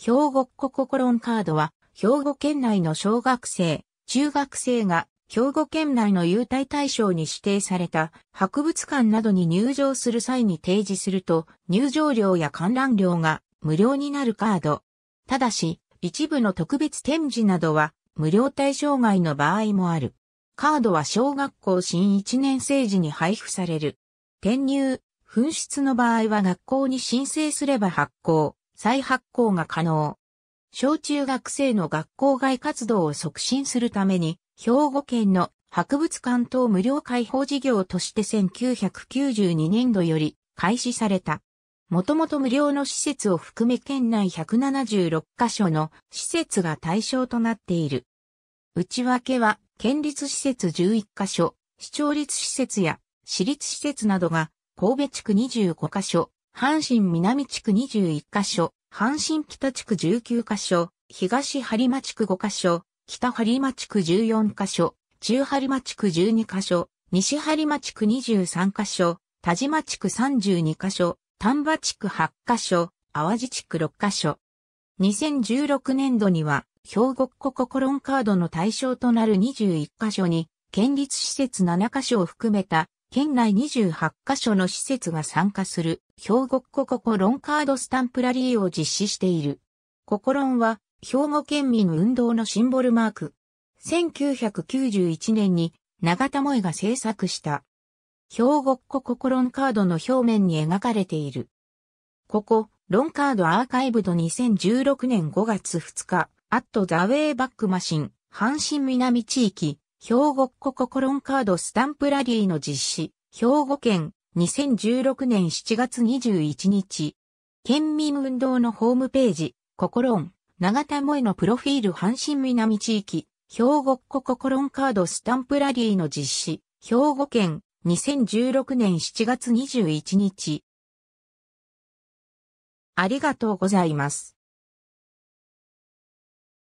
兵庫っ子ココロンカードは、兵庫県内の小学生、中学生が、兵庫県内の優待対象に指定された博物館などに入場する際に提示すると、入場料や観覧料が無料になるカード。ただし、一部の特別展示などは無料対象外の場合もある。カードは小学校新1年生時に配布される。転入、紛失の場合は学校に申請すれば発行。再発行が可能。小中学生の学校外活動を促進するために、兵庫県の博物館等無料開放事業として1992年度より開始された。もともと無料の施設を含め県内176カ所の施設が対象となっている。内訳は、県立施設11カ所、市町立施設や私立施設などが神戸地区25カ所、阪神南地区21カ所、阪神北地区19カ所、東播磨地区5カ所、北播磨地区14カ所、中播磨地区12カ所、西播磨地区23カ所、田島地区32カ所、丹波地区8カ所、淡路地区6カ所。2016年度には、兵庫国ココロンカードの対象となる21カ所に、県立施設7カ所を含めた県内28カ所の施設が参加する、兵庫国ココロンカードスタンプラリーを実施している。ココロンは、兵庫県民運動のシンボルマーク。1991年に、長田萌が制作した。兵庫国ココロンカードの表面に描かれている。ここ、ロンカードアーカイブド2016年5月2日、アットザウェイバックマシン、阪神南地域、兵庫っ子ココロンカードスタンプラリーの実施、兵庫県2016年7月21日、県民運動のホームページ、ココロン、長田萌のプロフィール阪神南地域、兵庫っ子ココロンカードスタンプラリーの実施、兵庫県2016年7月21日。ありがとうございます。